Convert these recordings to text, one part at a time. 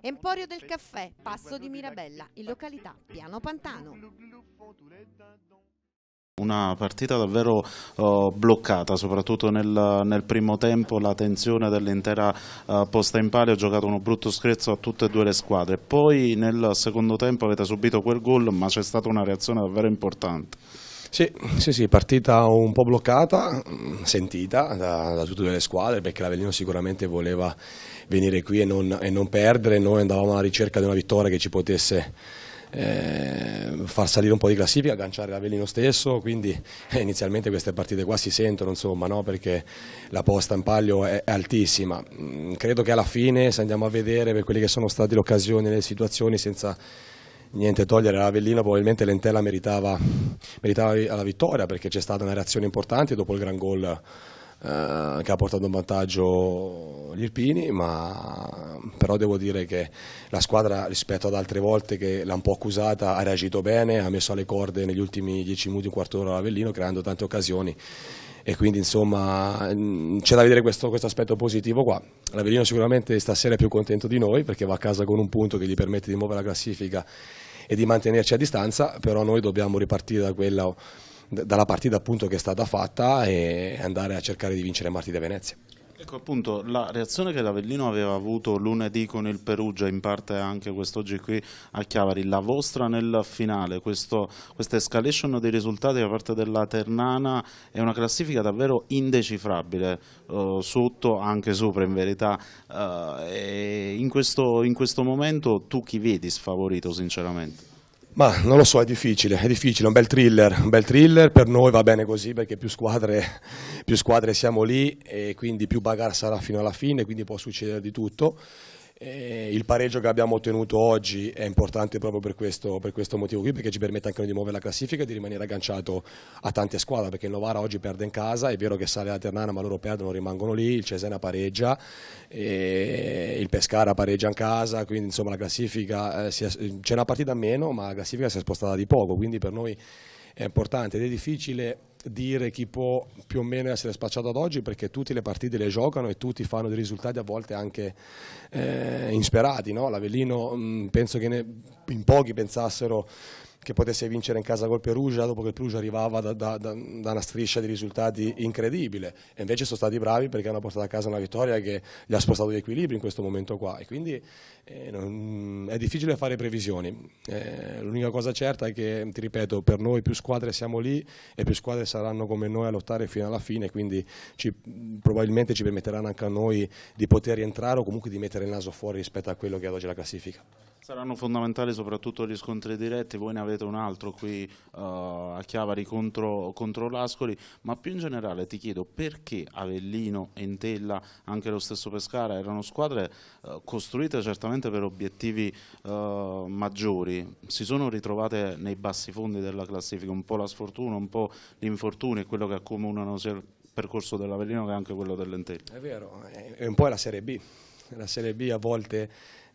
Emporio del caffè, Passo di Mirabella, in località Piano Pantano una partita davvero uh, bloccata, soprattutto nel, nel, primo tempo la tensione dell'intera uh, posta in palio ha giocato uno brutto scherzo a tutte e due le squadre, poi nel secondo tempo avete subito quel gol ma c'è stata una reazione davvero importante. Sì, sì, sì, partita un po' bloccata, sentita da, da tutte le squadre perché l'Avellino sicuramente voleva venire qui e non, e non perdere, noi andavamo alla ricerca di una vittoria che ci potesse eh, far salire un po' di classifica, agganciare l'Avellino stesso, quindi eh, inizialmente queste partite qua si sentono insomma, no? perché la posta in palio è, è altissima, mm, credo che alla fine se andiamo a vedere per quelle che sono state le occasioni, e le situazioni senza niente togliere all'Avellino, probabilmente l'Entella meritava, meritava la vittoria perché c'è stata una reazione importante dopo il gran gol eh, che ha portato un vantaggio gli Irpini, ma però devo dire che la squadra rispetto ad altre volte che l'ha un po' accusata ha reagito bene, ha messo alle corde negli ultimi dieci minuti, un quarto d'ora l'Avellino creando tante occasioni e quindi insomma mm, c'è da vedere questo, questo aspetto positivo qua. L'Avellino sicuramente stasera è più contento di noi perché va a casa con un punto che gli permette di muovere la classifica e di mantenerci a distanza, però noi dobbiamo ripartire da quella dalla partita appunto che è stata fatta e andare a cercare di vincere Marti Venezia. Ecco appunto la reazione che l'Avellino aveva avuto lunedì con il Perugia, in parte anche quest'oggi qui a Chiavari, la vostra nel finale, questo, questa escalation dei risultati da parte della Ternana è una classifica davvero indecifrabile, eh, sotto anche sopra in verità, eh, in, questo, in questo momento tu chi vedi sfavorito sinceramente? Ma non lo so, è difficile, è difficile, è un bel thriller, un bel thriller, per noi va bene così perché più squadre, più squadre siamo lì e quindi più bagarre sarà fino alla fine, quindi può succedere di tutto. E il pareggio che abbiamo ottenuto oggi è importante proprio per questo, per questo motivo qui, perché ci permette anche noi di muovere la classifica e di rimanere agganciato a tante squadre, perché il Novara oggi perde in casa, è vero che sale la Ternana ma loro perdono, rimangono lì, il Cesena pareggia, e Pescara pareggia in casa, quindi insomma la classifica, eh, c'è una partita a meno ma la classifica si è spostata di poco, quindi per noi è importante ed è difficile dire chi può più o meno essere spacciato ad oggi perché tutte le partite le giocano e tutti fanno dei risultati a volte anche eh, insperati. No? L'Avellino mm, penso che ne, in pochi pensassero che potesse vincere in casa col Perugia dopo che il Perugia arrivava da, da, da, una striscia di risultati incredibile e invece sono stati bravi perché hanno portato a casa una vittoria che gli ha spostato gli equilibri in questo momento qua e quindi eh, non, è difficile fare previsioni eh, l'unica cosa certa è che ti ripeto per noi più squadre siamo lì e più squadre saranno come noi a lottare fino alla fine quindi ci, probabilmente ci permetteranno anche a noi di poter rientrare o comunque di mettere il naso fuori rispetto a quello che è ad oggi la classifica saranno fondamentali soprattutto gli scontri diretti voi ne avete dietro un altro qui uh, a Chiavari contro, contro l'Ascoli, ma più in generale ti chiedo perché Avellino, Entella, anche lo stesso Pescara erano squadre uh, costruite certamente per obiettivi uh, maggiori, si sono ritrovate nei bassi fondi della classifica, un po' la sfortuna, un po' l'infortunio e quello che accomunano sia il percorso dell'Avellino che anche quello dell'Entella. È vero, è un po' la Serie B, la Serie B a volte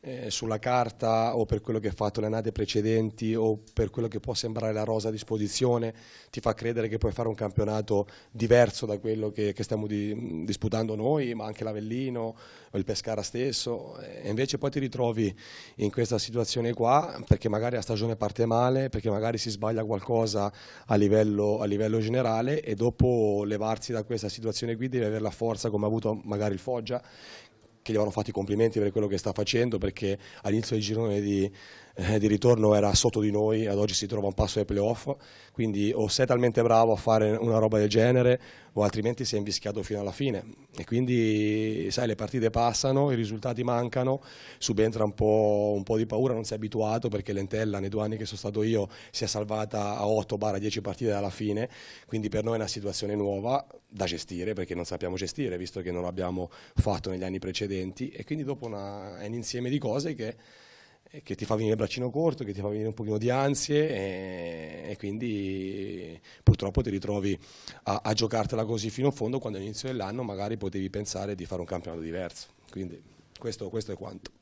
eh, sulla carta o per quello che ha fatto le annate precedenti o per quello che può sembrare la rosa a disposizione, ti fa credere che puoi fare un campionato diverso da quello che, che stiamo di, disputando noi, ma anche l'Avellino o il Pescara stesso. E invece poi ti ritrovi in questa situazione qua perché magari la stagione parte male, perché magari si sbaglia qualcosa a livello, a livello generale e dopo levarsi da questa situazione qui devi avere la forza come ha avuto magari il Foggia che gli vanno fatti i complimenti per quello che sta facendo perché all'inizio del girone di eh, di ritorno era sotto di noi, ad oggi si trova un passo ai playoff, quindi o sei talmente bravo a fare una roba del genere o altrimenti sei invischiato fino alla fine e quindi sai le partite passano, i risultati mancano, subentra un po', un po di paura, non si è abituato perché Lentella nei due anni che sono stato io si è salvata a 8-10 partite dalla fine, quindi per noi è una situazione nuova da gestire perché non sappiamo gestire visto che non l'abbiamo fatto negli anni precedenti e quindi dopo una, è un insieme di cose che eh, che ti fa venire il braccino corto, che ti fa venire un pochino di ansie e, e quindi purtroppo ti ritrovi a, a, giocartela così fino in fondo quando all'inizio dell'anno magari potevi pensare di fare un campionato diverso. Quindi questo, questo è quanto.